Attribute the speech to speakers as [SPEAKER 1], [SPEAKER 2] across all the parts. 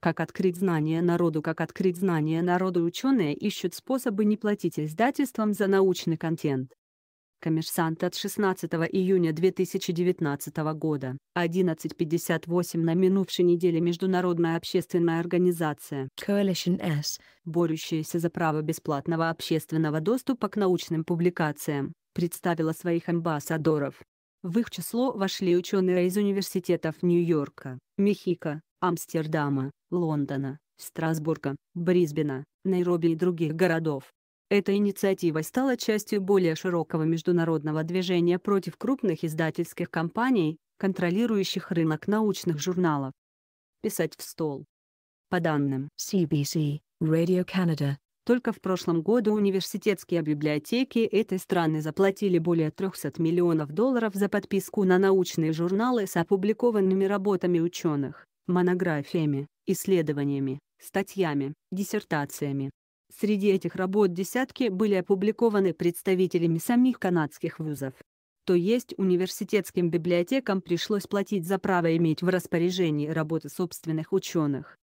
[SPEAKER 1] Как открыть знания народу Как открыть знания народу ученые ищут способы не платить издательствам за научный контент. Коммерсант от 16 июня 2019 года, 11.58 на минувшей неделе Международная общественная организация Coalition S, борющаяся за право бесплатного общественного доступа к научным публикациям, представила своих амбассадоров. В их число вошли ученые из университетов Нью-Йорка, Мехико, Амстердама, Лондона, Страсбурга, Брисбена, Найроби и других городов. Эта инициатива стала частью более широкого международного движения против крупных издательских компаний, контролирующих рынок научных журналов. Писать в стол. По данным CBC, Radio Canada, только в прошлом году университетские библиотеки этой страны заплатили более 300 миллионов долларов за подписку на научные журналы с опубликованными работами ученых монографиями, исследованиями, статьями, диссертациями. Среди этих работ десятки были опубликованы представителями самих канадских вузов. То есть университетским библиотекам пришлось платить за право иметь в распоряжении работы собственных ученых.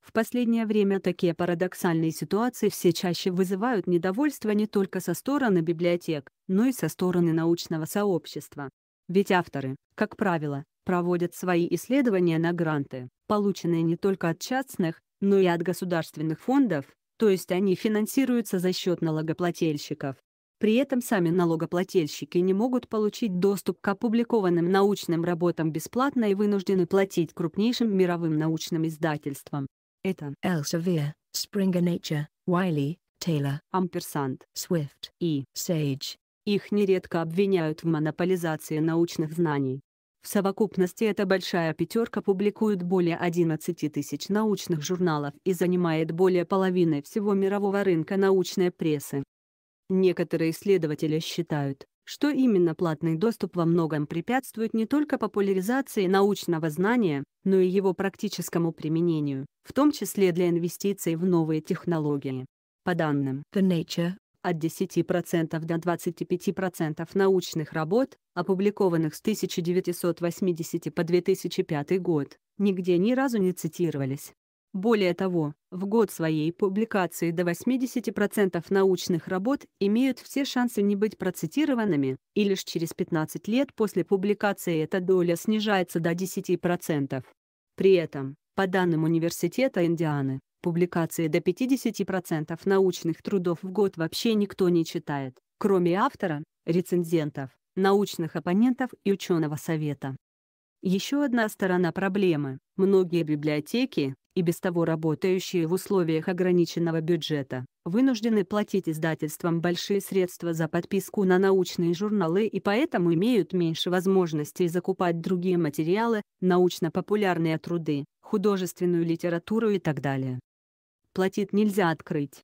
[SPEAKER 1] В последнее время такие парадоксальные ситуации все чаще вызывают недовольство не только со стороны библиотек, но и со стороны научного сообщества. Ведь авторы, как правило, проводят свои исследования на гранты, полученные не только от частных, но и от государственных фондов, то есть они финансируются за счет налогоплательщиков. При этом сами налогоплательщики не могут получить доступ к опубликованным научным работам бесплатно и вынуждены платить крупнейшим мировым научным издательствам. Это Elsevier, Springer Nature, Wiley, Taylor, Ampersand, Swift и Sage. Их нередко обвиняют в монополизации научных знаний. В совокупности эта большая пятерка публикует более 11 тысяч научных журналов и занимает более половины всего мирового рынка научной прессы. Некоторые исследователи считают, что именно платный доступ во многом препятствует не только популяризации научного знания, но и его практическому применению, в том числе для инвестиций в новые технологии. По данным The Nature, от 10% до 25% научных работ, опубликованных с 1980 по 2005 год, нигде ни разу не цитировались. Более того, в год своей публикации до 80% научных работ имеют все шансы не быть процитированными, и лишь через 15 лет после публикации эта доля снижается до 10%. При этом, по данным Университета Индианы, Публикации до 50% научных трудов в год вообще никто не читает, кроме автора, рецензентов, научных оппонентов и ученого совета. Еще одна сторона проблемы – многие библиотеки, и без того работающие в условиях ограниченного бюджета, вынуждены платить издательствам большие средства за подписку на научные журналы и поэтому имеют меньше возможностей закупать другие материалы, научно-популярные труды, художественную литературу и так далее платит нельзя открыть.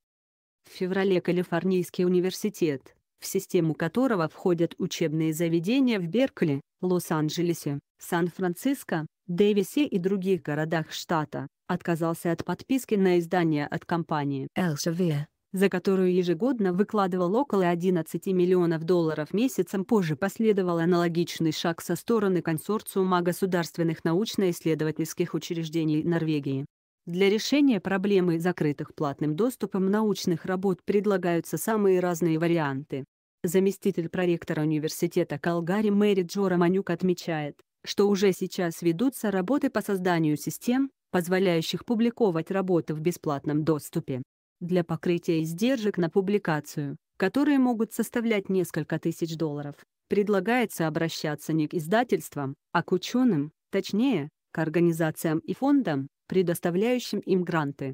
[SPEAKER 1] В феврале Калифорнийский университет, в систему которого входят учебные заведения в Беркли, Лос-Анджелесе, Сан-Франциско, Дэвисе и других городах штата, отказался от подписки на издание от компании Elsevier, за которую ежегодно выкладывал около 11 миллионов долларов месяцем позже последовал аналогичный шаг со стороны консорциума государственных научно-исследовательских учреждений Норвегии. Для решения проблемы закрытых платным доступом научных работ предлагаются самые разные варианты. Заместитель проректора университета Калгари Мэри Джо Романюк отмечает, что уже сейчас ведутся работы по созданию систем, позволяющих публиковать работы в бесплатном доступе. Для покрытия издержек на публикацию, которые могут составлять несколько тысяч долларов, предлагается обращаться не к издательствам, а к ученым, точнее, к организациям и фондам, предоставляющим им гранты.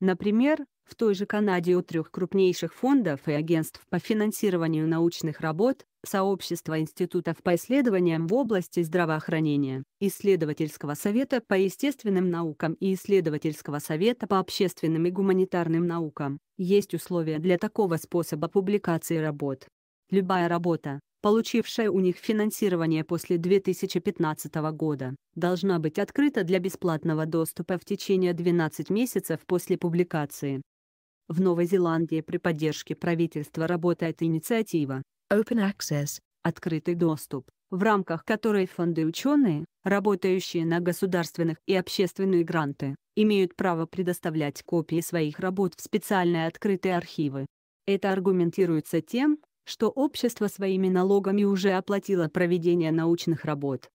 [SPEAKER 1] Например, в той же Канаде у трех крупнейших фондов и агентств по финансированию научных работ, Сообщества институтов по исследованиям в области здравоохранения, Исследовательского совета по естественным наукам и Исследовательского совета по общественным и гуманитарным наукам, есть условия для такого способа публикации работ. Любая работа, получившая у них финансирование после 2015 года, должна быть открыта для бесплатного доступа в течение 12 месяцев после публикации. В Новой Зеландии при поддержке правительства работает инициатива Open Access – открытый доступ, в рамках которой фонды ученые, работающие на государственных и общественные гранты, имеют право предоставлять копии своих работ в специальные открытые архивы. Это аргументируется тем, что общество своими налогами уже оплатило проведение научных работ.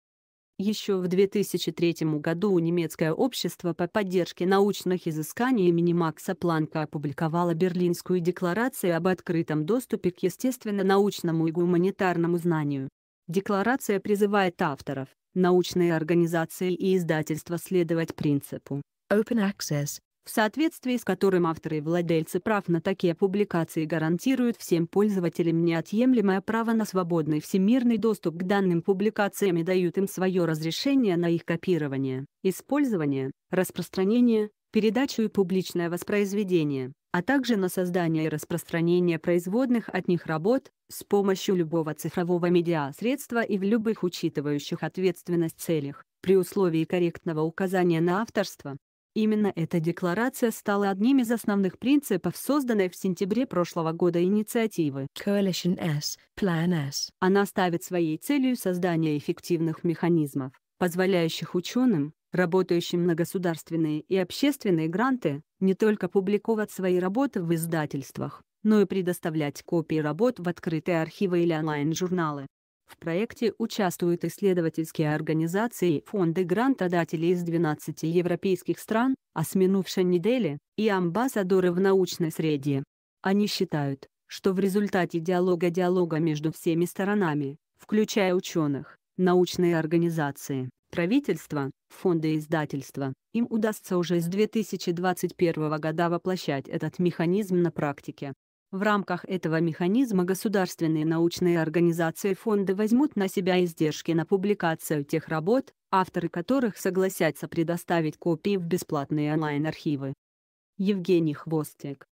[SPEAKER 1] Еще в 2003 году немецкое общество по поддержке научных изысканий имени Макса Планка опубликовало Берлинскую декларацию об открытом доступе к естественно-научному и гуманитарному знанию. Декларация призывает авторов, научные организации и издательства следовать принципу «Open Access» в соответствии с которым авторы и владельцы прав на такие публикации гарантируют всем пользователям неотъемлемое право на свободный всемирный доступ к данным публикациям и дают им свое разрешение на их копирование, использование, распространение, передачу и публичное воспроизведение, а также на создание и распространение производных от них работ с помощью любого цифрового медиа средства и в любых учитывающих ответственность целях, при условии корректного указания на авторство, Именно эта декларация стала одним из основных принципов созданной в сентябре прошлого года инициативы Coalition S, Plan S. Она ставит своей целью создание эффективных механизмов, позволяющих ученым, работающим на государственные и общественные гранты, не только публиковать свои работы в издательствах, но и предоставлять копии работ в открытые архивы или онлайн-журналы. В проекте участвуют исследовательские организации фонды грантодателей из 12 европейских стран, а с минувшей недели – и амбассадоры в научной среде. Они считают, что в результате диалога диалога между всеми сторонами, включая ученых, научные организации, правительства, фонды и издательства, им удастся уже с 2021 года воплощать этот механизм на практике. В рамках этого механизма государственные научные организации и фонды возьмут на себя издержки на публикацию тех работ, авторы которых согласятся предоставить копии в бесплатные онлайн-архивы. Евгений Хвостик